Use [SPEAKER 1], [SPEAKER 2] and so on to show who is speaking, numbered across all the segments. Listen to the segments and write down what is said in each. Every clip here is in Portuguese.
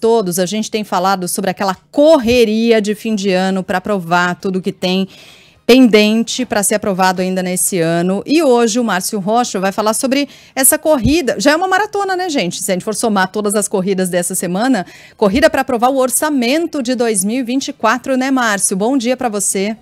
[SPEAKER 1] todos, a gente tem falado sobre aquela correria de fim de ano para aprovar tudo que tem pendente para ser aprovado ainda nesse ano. E hoje o Márcio Rocha vai falar sobre essa corrida. Já é uma maratona, né, gente? Se a gente for somar todas as corridas dessa semana, corrida para aprovar o orçamento de 2024, né, Márcio? Bom dia para você.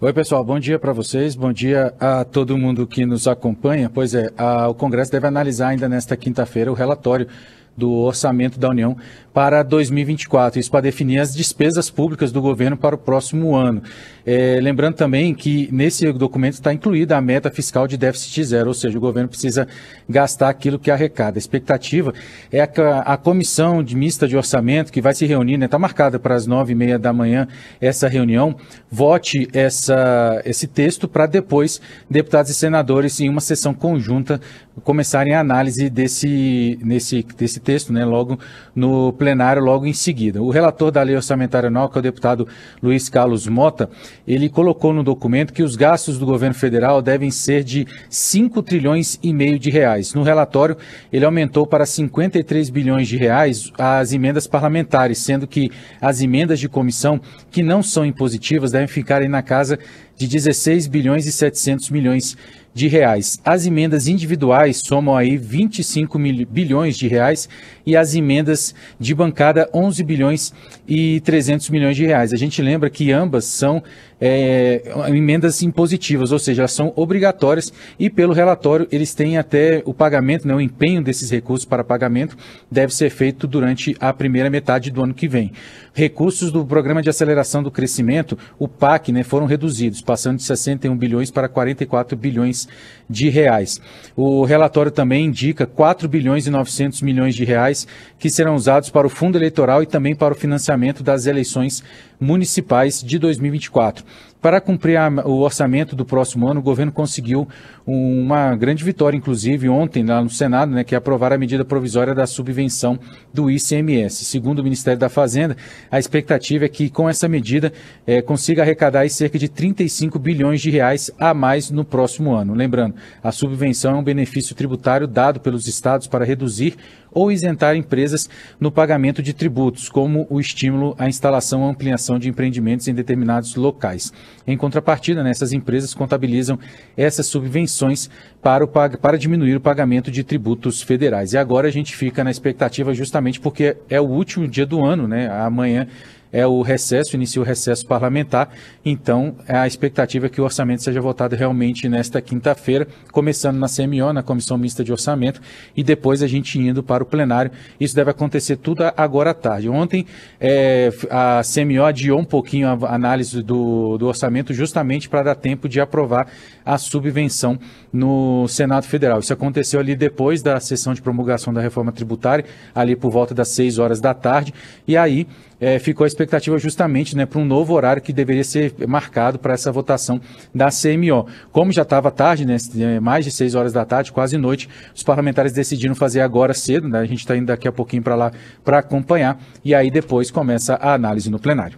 [SPEAKER 2] Oi, pessoal, bom dia para vocês, bom dia a todo mundo que nos acompanha. Pois é, a, o Congresso deve analisar ainda nesta quinta-feira o relatório do orçamento da União para 2024, isso para definir as despesas públicas do governo para o próximo ano. É, lembrando também que nesse documento está incluída a meta fiscal de déficit zero, ou seja, o governo precisa gastar aquilo que arrecada. A expectativa é a, a comissão de mista de orçamento que vai se reunir, está né, tá marcada para as nove e meia da manhã essa reunião, vote essa, esse texto para depois deputados e senadores em uma sessão conjunta começarem a análise desse, nesse, desse texto né, logo no plenário, logo em seguida. O relator da Lei Orçamentária Anual, que é o deputado Luiz Carlos Mota, ele colocou no documento que os gastos do governo federal devem ser de 5 trilhões e meio de reais. No relatório, ele aumentou para 53 bilhões de reais as emendas parlamentares, sendo que as emendas de comissão que não são impositivas devem ficarem na casa de 16 bilhões e 700 milhões de reais. As emendas individuais somam aí 25 mil, bilhões de reais e as emendas de bancada 11 bilhões e 300 milhões de reais. A gente lembra que ambas são é, emendas impositivas, ou seja, são obrigatórias e pelo relatório eles têm até o pagamento, né, o empenho desses recursos para pagamento deve ser feito durante a primeira metade do ano que vem. Recursos do Programa de Aceleração do Crescimento, o PAC, né, foram reduzidos, passando de 61 bilhões para 44 bilhões de reais. O relatório também indica 4 bilhões e 900 milhões de reais que serão usados para o fundo eleitoral e também para o financiamento das eleições municipais de 2024. Para cumprir a, o orçamento do próximo ano, o governo conseguiu uma grande vitória, inclusive ontem lá no Senado, né, que é aprovar a medida provisória da subvenção do ICMS. Segundo o Ministério da Fazenda, a expectativa é que com essa medida é, consiga arrecadar cerca de 35 bilhões de reais a mais no próximo ano. Lembrando, a subvenção é um benefício tributário dado pelos estados para reduzir ou isentar empresas no pagamento de tributos, como o estímulo à instalação ou ampliação de empreendimentos em determinados locais. Em contrapartida, né, essas empresas contabilizam essas subvenções para, o, para diminuir o pagamento de tributos federais. E agora a gente fica na expectativa justamente porque é o último dia do ano, né? Amanhã é o recesso, inicia o recesso parlamentar. Então, é a expectativa é que o orçamento seja votado realmente nesta quinta-feira, começando na CMO, na Comissão Mista de Orçamento, e depois a gente indo para o plenário. Isso deve acontecer tudo agora à tarde. Ontem, é, a CMO adiou um pouquinho a análise do, do orçamento, justamente para dar tempo de aprovar a subvenção no Senado Federal. Isso aconteceu ali depois da sessão de promulgação da reforma tributária, ali por volta das 6 horas da tarde, e aí é, ficou a expectativa expectativa justamente né, para um novo horário que deveria ser marcado para essa votação da CMO. Como já estava tarde, né, eh, mais de 6 horas da tarde, quase noite, os parlamentares decidiram fazer agora cedo, né, a gente está indo daqui a pouquinho para lá para acompanhar, e aí depois começa a análise no plenário.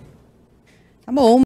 [SPEAKER 1] Tá bom.